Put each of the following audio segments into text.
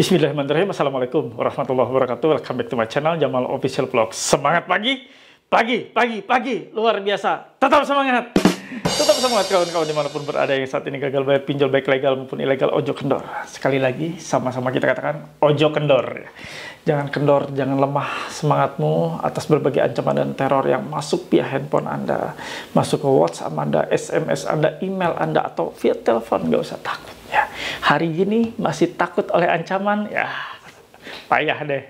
Bismillahirrahmanirrahim. Assalamualaikum warahmatullahi wabarakatuh. Welcome back to my channel Jamal Official Vlog. Semangat pagi, pagi, pagi, pagi. Luar biasa. Tetap semangat. Tetap semangat kawan-kawan dimanapun berada yang saat ini gagal bayar pinjol baik legal maupun ilegal ojo kendor. Sekali lagi sama-sama kita katakan ojo kendor. Jangan kendor, jangan lemah semangatmu atas berbagai ancaman dan teror yang masuk via handphone Anda, masuk ke WhatsApp Anda, SMS Anda, email Anda atau via telepon. Gak usah takut ya. Hari ini masih takut oleh ancaman ya payah deh.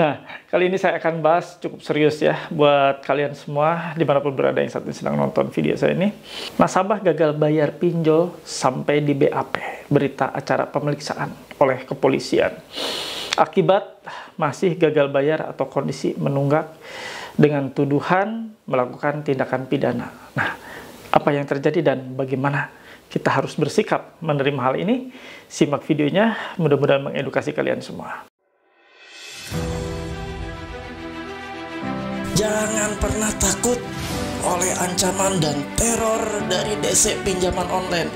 Nah, kali ini saya akan bahas cukup serius ya buat kalian semua dimanapun berada yang saat ini sedang nonton video saya ini. Nasabah gagal bayar pinjol sampai di BAP, berita acara pemeriksaan oleh kepolisian. Akibat masih gagal bayar atau kondisi menunggak dengan tuduhan melakukan tindakan pidana. Nah, apa yang terjadi dan bagaimana kita harus bersikap menerima hal ini. Simak videonya, mudah-mudahan mengedukasi kalian semua. Jangan pernah takut oleh ancaman dan teror dari DC pinjaman online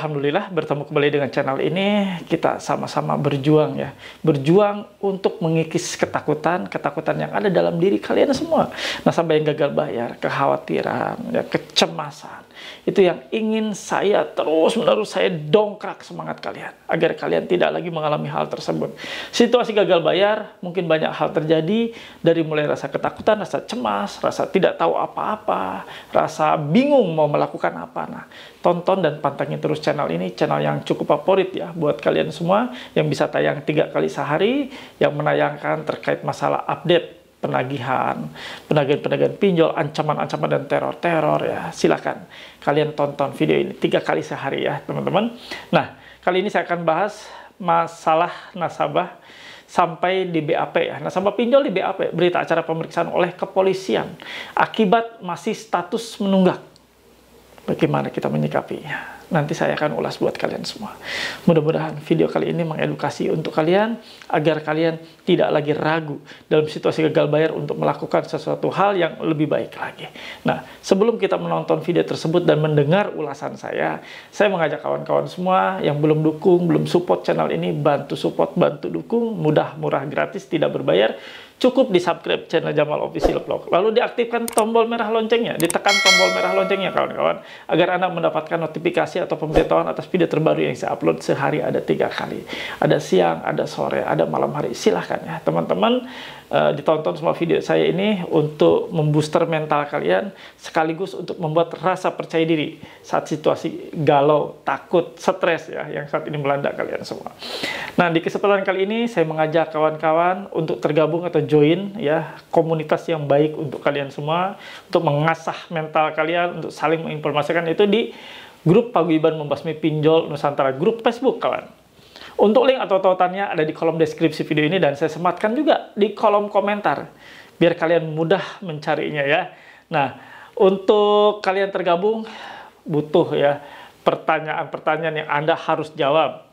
Alhamdulillah bertemu kembali dengan channel ini kita sama-sama berjuang ya berjuang untuk mengikis ketakutan ketakutan yang ada dalam diri kalian semua nah sampai yang gagal bayar kekhawatiran ya kecemasan itu yang ingin saya terus-menerus saya dongkrak semangat kalian agar kalian tidak lagi mengalami hal tersebut. Situasi gagal bayar mungkin banyak hal terjadi dari mulai rasa ketakutan, rasa cemas, rasa tidak tahu apa-apa, rasa bingung mau melakukan apa. Nah, tonton dan pantengin terus channel ini, channel yang cukup favorit ya buat kalian semua yang bisa tayang tiga kali sehari, yang menayangkan terkait masalah update penagihan, penagihan-penagihan pinjol, ancaman-ancaman dan teror-teror ya. Silakan kalian tonton video ini tiga kali sehari ya teman-teman. Nah kali ini saya akan bahas masalah nasabah sampai di BAP ya. Nasabah pinjol di BAP berita acara pemeriksaan oleh kepolisian akibat masih status menunggak bagaimana kita menyikapinya. Nanti saya akan ulas buat kalian semua. Mudah-mudahan video kali ini mengedukasi untuk kalian agar kalian tidak lagi ragu dalam situasi gagal bayar untuk melakukan sesuatu hal yang lebih baik lagi. Nah, sebelum kita menonton video tersebut dan mendengar ulasan saya, saya mengajak kawan-kawan semua yang belum dukung, belum support channel ini, bantu support, bantu dukung, mudah, murah, gratis, tidak berbayar cukup di subscribe channel Jamal Official Vlog. Lalu diaktifkan tombol merah loncengnya, ditekan tombol merah loncengnya kawan-kawan, agar Anda mendapatkan notifikasi atau pemberitahuan atas video terbaru yang saya upload sehari ada tiga kali. Ada siang, ada sore, ada malam hari. Silahkan ya teman-teman uh, ditonton semua video saya ini untuk membooster mental kalian, sekaligus untuk membuat rasa percaya diri saat situasi galau, takut, stres ya yang saat ini melanda kalian semua. Nah di kesempatan kali ini saya mengajak kawan-kawan untuk tergabung atau join ya komunitas yang baik untuk kalian semua untuk mengasah mental kalian untuk saling menginformasikan itu di grup Paguyuban Membasmi Pinjol Nusantara grup Facebook kawan. Untuk link atau tautannya ada di kolom deskripsi video ini dan saya sematkan juga di kolom komentar biar kalian mudah mencarinya ya. Nah, untuk kalian tergabung butuh ya pertanyaan-pertanyaan yang Anda harus jawab.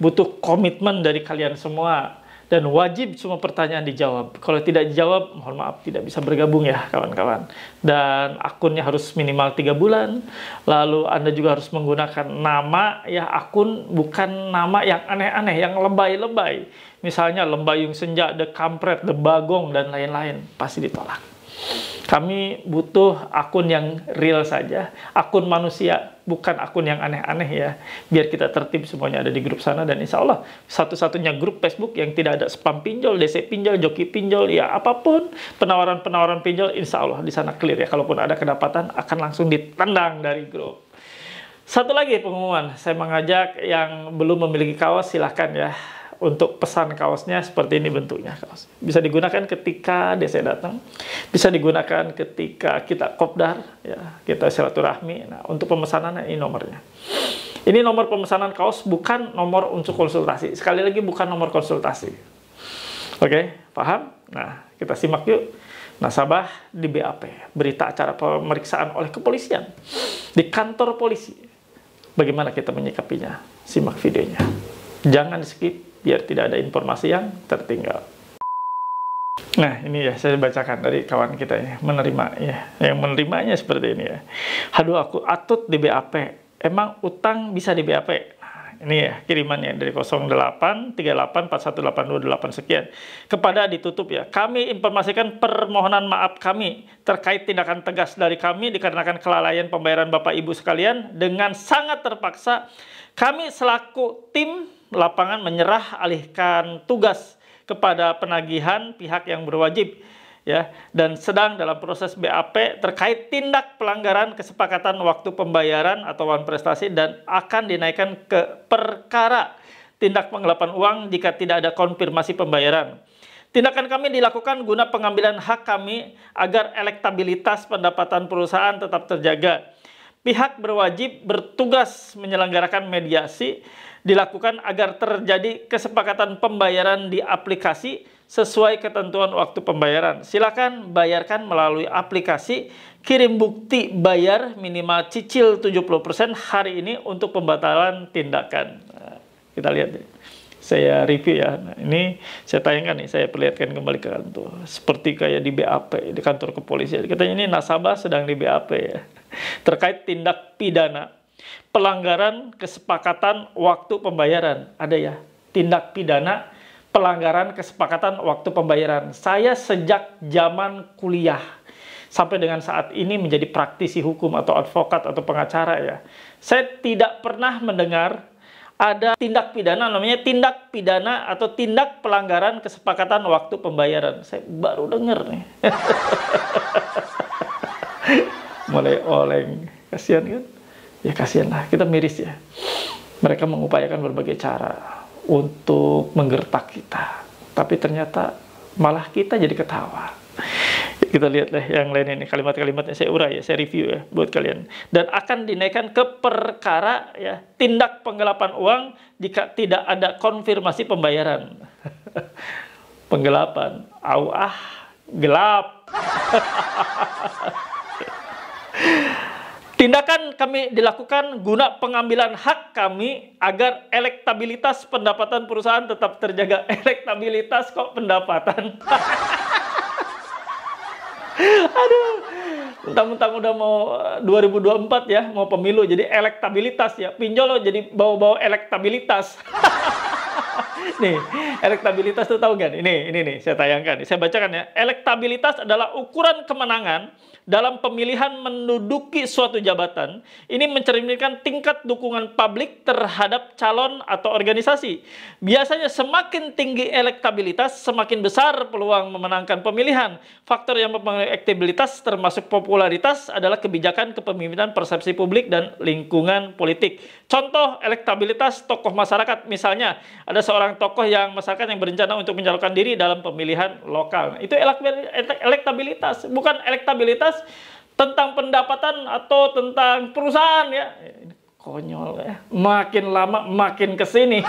Butuh komitmen dari kalian semua dan wajib semua pertanyaan dijawab. Kalau tidak dijawab, mohon maaf tidak bisa bergabung ya kawan-kawan. Dan akunnya harus minimal tiga bulan. Lalu Anda juga harus menggunakan nama ya akun bukan nama yang aneh-aneh, yang lebay-lebay. Misalnya lembayung senja, the kampret, the bagong dan lain-lain pasti ditolak. Kami butuh akun yang real saja, akun manusia, bukan akun yang aneh-aneh ya. Biar kita tertib semuanya ada di grup sana dan insya Allah satu-satunya grup Facebook yang tidak ada spam pinjol, DC pinjol, joki pinjol, ya apapun penawaran-penawaran pinjol, insya Allah di sana clear ya. Kalaupun ada kedapatan akan langsung ditendang dari grup. Satu lagi pengumuman, saya mengajak yang belum memiliki kaos silahkan ya untuk pesan kaosnya seperti ini bentuknya kaos. Bisa digunakan ketika DC datang, bisa digunakan ketika kita kopdar, ya, kita silaturahmi. Nah, untuk pemesanan ini nomornya. Ini nomor pemesanan kaos bukan nomor untuk konsultasi. Sekali lagi bukan nomor konsultasi. Oke, paham? Nah, kita simak yuk nasabah di BAP, berita acara pemeriksaan oleh kepolisian di kantor polisi. Bagaimana kita menyikapinya? Simak videonya. Jangan skip biar tidak ada informasi yang tertinggal. Nah, ini ya saya bacakan dari kawan kita ya, menerima ya. Yang menerimanya seperti ini ya. Aduh aku atut di BAP. Emang utang bisa di BAP? Nah, ini ya kirimannya dari 08 38 sekian. Kepada ditutup ya. Kami informasikan permohonan maaf kami terkait tindakan tegas dari kami dikarenakan kelalaian pembayaran Bapak Ibu sekalian dengan sangat terpaksa kami selaku tim lapangan menyerah alihkan tugas kepada penagihan pihak yang berwajib ya dan sedang dalam proses BAP terkait tindak pelanggaran kesepakatan waktu pembayaran atau wan prestasi dan akan dinaikkan ke perkara tindak penggelapan uang jika tidak ada konfirmasi pembayaran. Tindakan kami dilakukan guna pengambilan hak kami agar elektabilitas pendapatan perusahaan tetap terjaga. Pihak berwajib bertugas menyelenggarakan mediasi dilakukan agar terjadi kesepakatan pembayaran di aplikasi sesuai ketentuan waktu pembayaran. Silakan bayarkan melalui aplikasi, kirim bukti bayar minimal cicil 70% hari ini untuk pembatalan tindakan. Nah, kita lihat deh. Saya review ya. Nah, ini saya tayangkan nih, saya perlihatkan kembali ke kantor. Seperti kayak di BAP, di kantor kepolisian. Katanya ini nasabah sedang di BAP ya. Terkait tindak pidana Pelanggaran kesepakatan waktu pembayaran. Ada ya, tindak pidana pelanggaran kesepakatan waktu pembayaran. Saya sejak zaman kuliah sampai dengan saat ini menjadi praktisi hukum atau advokat atau pengacara ya. Saya tidak pernah mendengar ada tindak pidana namanya tindak pidana atau tindak pelanggaran kesepakatan waktu pembayaran. Saya baru dengar nih. Mulai oleng. Kasihan kan? ya kasihanlah kita miris ya mereka mengupayakan berbagai cara untuk menggertak kita tapi ternyata malah kita jadi ketawa kita lihat deh yang lain ini kalimat-kalimatnya saya urai ya saya review ya buat kalian dan akan dinaikkan ke perkara ya tindak penggelapan uang jika tidak ada konfirmasi pembayaran penggelapan au ah gelap Tindakan kami dilakukan guna pengambilan hak kami agar elektabilitas pendapatan perusahaan tetap terjaga. Elektabilitas kok pendapatan. Aduh, mentang-mentang udah mau 2024 eh, ya, mau pemilu jadi elektabilitas ya. Pinjol lo jadi bawa-bawa elektabilitas. nih, elektabilitas tuh tahu nggak? Ini, ini nih, saya tayangkan. Saya bacakan ya. Elektabilitas adalah ukuran kemenangan dalam pemilihan menduduki suatu jabatan. Ini mencerminkan tingkat dukungan publik terhadap calon atau organisasi. Biasanya semakin tinggi elektabilitas, semakin besar peluang memenangkan pemilihan. Faktor yang mempengaruhi elektabilitas termasuk popularitas adalah kebijakan kepemimpinan persepsi publik dan lingkungan politik. Contoh elektabilitas tokoh masyarakat misalnya ada seorang seorang tokoh yang misalkan yang berencana untuk mencalonkan diri dalam pemilihan lokal. Itu elektabilitas, bukan elektabilitas tentang pendapatan atau tentang perusahaan ya. Konyol ya. Makin lama makin ke sini.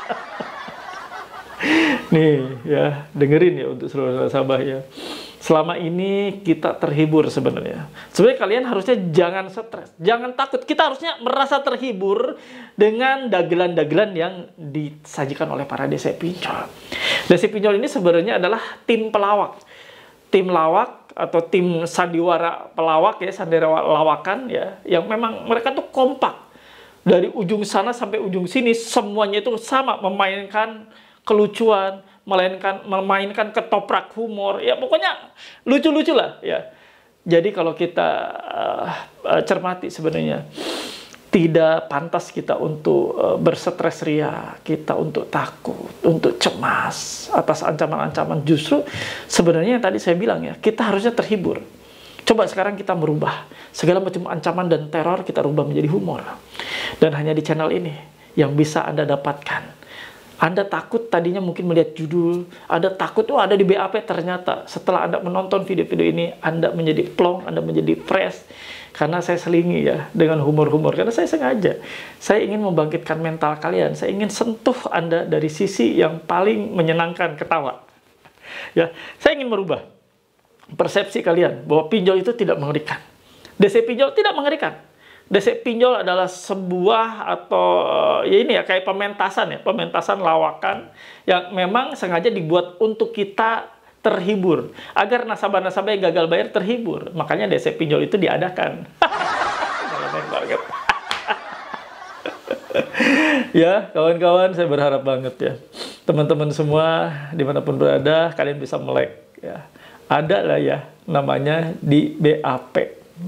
Nih ya, dengerin ya untuk seluruh nasabah ya selama ini kita terhibur sebenarnya. Sebenarnya kalian harusnya jangan stres, jangan takut. Kita harusnya merasa terhibur dengan dagelan-dagelan yang disajikan oleh para desa pinjol. Desa pinjol ini sebenarnya adalah tim pelawak. Tim lawak atau tim sandiwara pelawak ya, sandiwara lawakan ya, yang memang mereka tuh kompak. Dari ujung sana sampai ujung sini semuanya itu sama memainkan kelucuan, melainkan memainkan ketoprak humor ya pokoknya lucu-lucu lah ya jadi kalau kita uh, uh, cermati sebenarnya tidak pantas kita untuk uh, eh, bersetres ria, kita untuk takut, untuk cemas atas ancaman-ancaman. Justru sebenarnya yang tadi saya bilang ya, kita harusnya terhibur. Coba sekarang kita merubah segala macam ancaman dan teror kita rubah menjadi humor. Dan hanya di channel ini yang bisa Anda dapatkan anda takut tadinya mungkin melihat judul, Anda takut oh ada di BAP ternyata setelah Anda menonton video-video ini Anda menjadi plong, Anda menjadi fresh karena saya selingi ya dengan humor-humor karena saya sengaja. Saya ingin membangkitkan mental kalian, saya ingin sentuh Anda dari sisi yang paling menyenangkan ketawa. Ya, saya ingin merubah persepsi kalian bahwa pinjol itu tidak mengerikan. DC pinjol tidak mengerikan Desek pinjol adalah sebuah atau eh, ya ini ya kayak pementasan ya, pementasan lawakan yang memang sengaja dibuat untuk kita terhibur agar nasabah-nasabah yang gagal bayar terhibur. Makanya desek pinjol itu diadakan. ya, kawan-kawan saya berharap banget ya. Teman-teman semua dimanapun berada kalian bisa melek ya. Ada lah ya namanya di BAP.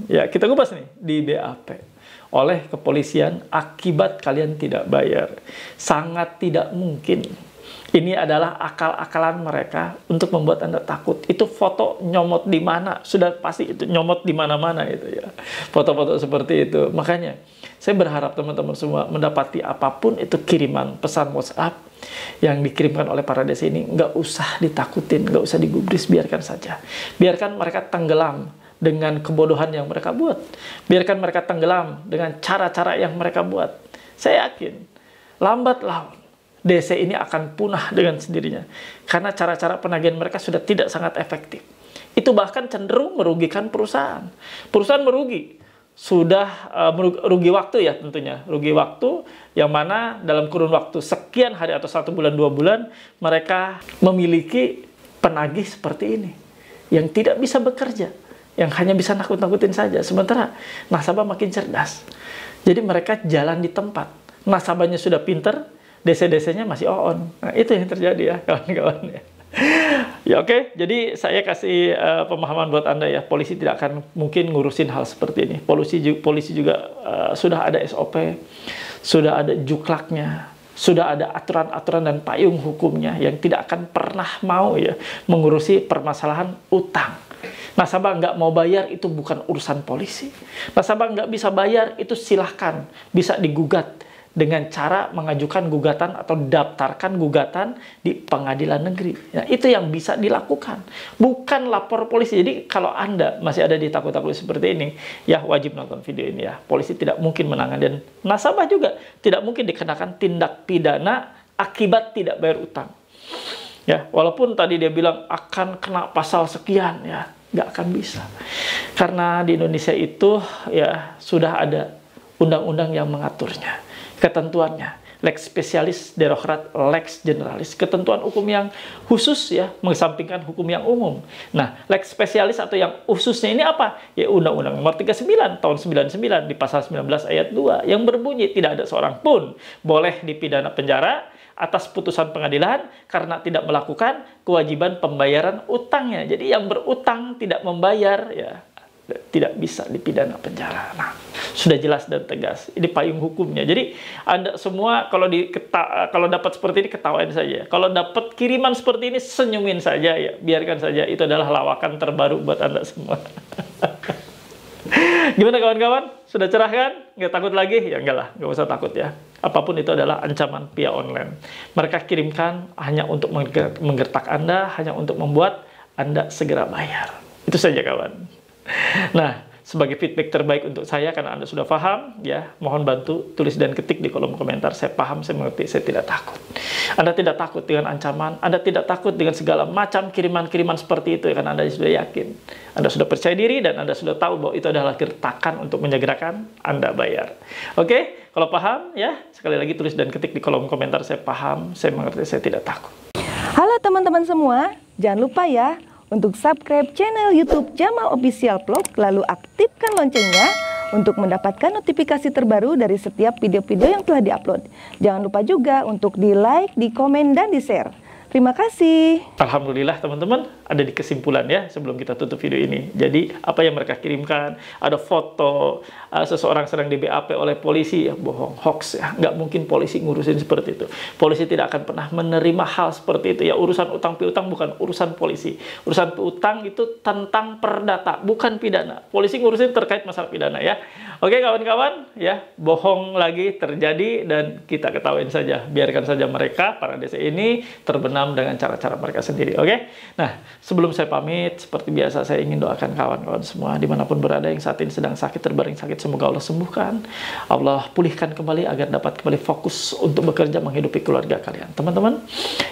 Ya, kita kupas nih di BAP oleh kepolisian akibat kalian tidak bayar. Sangat tidak mungkin. Ini adalah akal-akalan mereka untuk membuat Anda takut. Itu foto nyomot di mana? Sudah pasti itu nyomot di mana-mana itu ya. Foto-foto seperti itu. Makanya saya berharap teman-teman semua mendapati apapun itu kiriman pesan WhatsApp yang dikirimkan oleh para desa ini nggak usah ditakutin, nggak usah digubris, biarkan saja. Biarkan mereka tenggelam dengan kebodohan yang mereka buat. Biarkan mereka tenggelam dengan cara-cara yang mereka buat. Saya yakin, lambat laun, DC ini akan punah dengan sendirinya. Karena cara-cara penagihan mereka sudah tidak sangat efektif. Itu bahkan cenderung merugikan perusahaan. Perusahaan merugi. Sudah uh, rugi waktu ya tentunya. Rugi waktu yang mana dalam kurun waktu sekian hari atau satu bulan dua bulan mereka memiliki penagih seperti ini yang tidak bisa bekerja yang hanya bisa nakut-nakutin saja. Sementara nasabah makin cerdas. Jadi mereka jalan di tempat. Nasabahnya sudah pinter, DC-DC-nya masih on. Nah, itu yang terjadi ya kawan-kawan ya. ya oke, okay. jadi saya kasih uh, pemahaman buat Anda ya. Polisi tidak akan mungkin ngurusin hal seperti ini. Polisi juga, polisi juga uh, sudah ada SOP, sudah ada juklaknya, sudah ada aturan-aturan dan payung hukumnya yang tidak akan pernah mau ya mengurusi permasalahan utang Nasabah nggak mau bayar itu bukan urusan polisi. Nasabah nggak bisa bayar itu silahkan bisa digugat dengan cara mengajukan gugatan atau daftarkan gugatan di pengadilan negeri. Nah, itu yang bisa dilakukan. Bukan lapor polisi. Jadi kalau Anda masih ada di takut-takut seperti ini, ya wajib nonton video ini ya. Polisi tidak mungkin menangani dan nasabah juga tidak mungkin dikenakan tindak pidana akibat tidak bayar utang. Ya, walaupun tadi dia bilang akan kena pasal sekian ya, nggak akan bisa. Karena di Indonesia itu ya sudah ada undang-undang yang mengaturnya, ketentuannya. Lex spesialis, derokrat, lex generalis. Ketentuan hukum yang khusus ya, mengesampingkan hukum yang umum. Nah, lex spesialis atau yang khususnya ini apa? Ya Undang-Undang Nomor 39 tahun 99 di pasal 19 ayat 2 yang berbunyi tidak ada seorang pun boleh dipidana penjara atas putusan pengadilan karena tidak melakukan kewajiban pembayaran utangnya. Jadi yang berutang tidak membayar ya tidak bisa dipidana penjara. Nah, sudah jelas dan tegas. Ini payung hukumnya. Jadi Anda semua kalau di kalau dapat seperti ini ketawain saja. Kalau dapat kiriman seperti ini senyumin saja ya. Biarkan saja itu adalah lawakan terbaru buat Anda semua. Gimana kawan-kawan? Sudah cerah kan? Nggak takut lagi? Ya enggak lah, nggak usah takut ya apapun itu adalah ancaman via online. Mereka kirimkan hanya untuk menggertak Anda, hanya untuk membuat Anda segera bayar. Itu saja kawan. Nah, sebagai feedback terbaik untuk saya karena Anda sudah paham, ya, mohon bantu tulis dan ketik di kolom komentar. Saya paham, saya mengerti, saya tidak takut. Anda tidak takut dengan ancaman, Anda tidak takut dengan segala macam kiriman-kiriman seperti itu ya, karena Anda sudah yakin. Anda sudah percaya diri dan Anda sudah tahu bahwa itu adalah gertakan untuk menyegerakan Anda bayar. Oke? Okay? Kalau paham, ya sekali lagi tulis dan ketik di kolom komentar saya paham, saya mengerti, saya tidak takut. Halo teman-teman semua, jangan lupa ya untuk subscribe channel YouTube Jamal Official Vlog, lalu aktifkan loncengnya untuk mendapatkan notifikasi terbaru dari setiap video-video yang telah diupload. Jangan lupa juga untuk di like, di komen, dan di share. Terima kasih. Alhamdulillah teman-teman, ada di kesimpulan ya sebelum kita tutup video ini. Jadi apa yang mereka kirimkan, ada foto uh, seseorang sedang di BAP oleh polisi, ya bohong, hoax ya. Nggak mungkin polisi ngurusin seperti itu. Polisi tidak akan pernah menerima hal seperti itu. Ya urusan utang piutang bukan urusan polisi. Urusan piutang itu tentang perdata, bukan pidana. Polisi ngurusin terkait masalah pidana ya. Oke kawan-kawan, ya bohong lagi terjadi dan kita ketahuin saja. Biarkan saja mereka, para DC ini terbenam Islam dengan cara-cara mereka sendiri. Oke, okay? nah sebelum saya pamit, seperti biasa saya ingin doakan kawan-kawan semua dimanapun berada yang saat ini sedang sakit terbaring sakit, semoga Allah sembuhkan, Allah pulihkan kembali agar dapat kembali fokus untuk bekerja menghidupi keluarga kalian. Teman-teman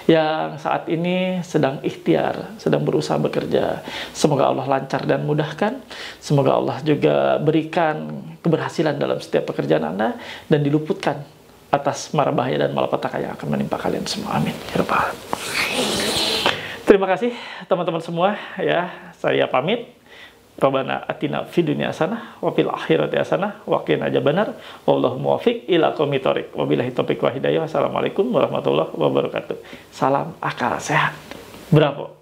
yang saat ini sedang ikhtiar, sedang berusaha bekerja, semoga Allah lancar dan mudahkan, semoga Allah juga berikan keberhasilan dalam setiap pekerjaan Anda dan diluputkan atas mara bahaya dan malapetaka yang akan menimpa kalian semua. Amin. Ya Terima kasih teman-teman semua ya. Saya pamit. Rabbana atina fid dunya hasanah wa fil akhirati hasanah wa qina adzabannar wallahu muwaffiq ila qaumit thoriq. Wabillahi taufik wa hidayah. Wassalamualaikum warahmatullahi wabarakatuh. Salam akal sehat. Bravo.